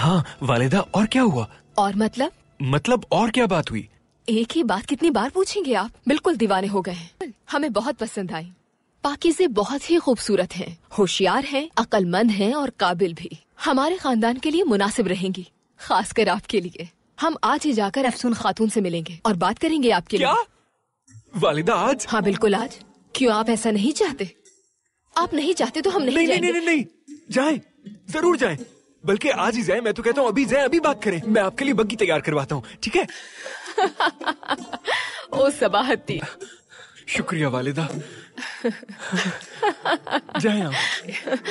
हाँ वालिदा और क्या हुआ और मतलब मतलब और क्या बात हुई एक ही बात कितनी बार पूछेंगे आप बिल्कुल दीवाने हो गए हमें बहुत पसंद आई पाकिजे बहुत ही खूबसूरत हैं, होशियार हैं, अक्लमंद हैं और काबिल भी हमारे खानदान के लिए मुनासिब रहेंगी खासकर आपके लिए हम आज ही जाकर अफसुन खातून से मिलेंगे और बात करेंगे आपके क्या? लिए वालिदा आज हाँ बिल्कुल आज क्यों आप ऐसा नहीं चाहते आप नहीं चाहते तो हम नहीं नहीं नहीं, नहीं, नहीं, नहीं जाए जरूर जाए बल्कि आज ही जाए मैं तो कहता हूँ अभी जाए अभी बात करें मैं आपके लिए बग्गी तैयार करवाता हूँ ठीक है ओ सबाहती शुक्रिया वालिदा जाए आप